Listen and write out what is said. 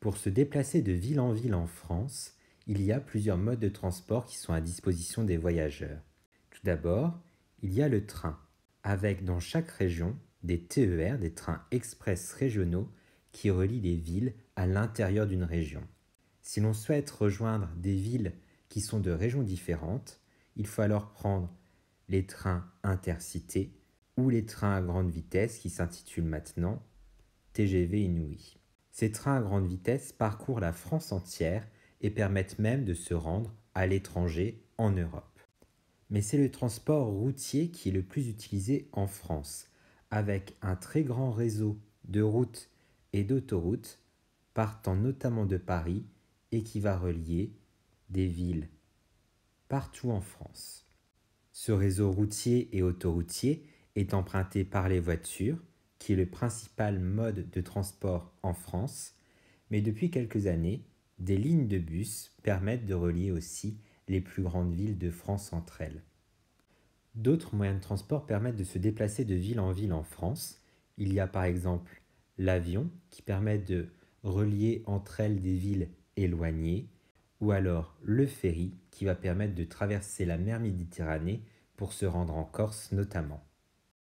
Pour se déplacer de ville en ville en France, il y a plusieurs modes de transport qui sont à disposition des voyageurs. Tout d'abord, il y a le train, avec dans chaque région des TER, des trains express régionaux qui relient les villes à l'intérieur d'une région. Si l'on souhaite rejoindre des villes qui sont de régions différentes, il faut alors prendre les trains intercités ou les trains à grande vitesse qui s'intitulent maintenant TGV Inouï. Ces trains à grande vitesse parcourent la France entière et permettent même de se rendre à l'étranger en Europe. Mais c'est le transport routier qui est le plus utilisé en France, avec un très grand réseau de routes et d'autoroutes partant notamment de Paris et qui va relier des villes partout en France. Ce réseau routier et autoroutier est emprunté par les voitures, qui est le principal mode de transport en France, mais depuis quelques années, des lignes de bus permettent de relier aussi les plus grandes villes de France entre elles. D'autres moyens de transport permettent de se déplacer de ville en ville en France. Il y a par exemple l'avion qui permet de relier entre elles des villes éloignées, ou alors le ferry qui va permettre de traverser la mer Méditerranée pour se rendre en Corse notamment.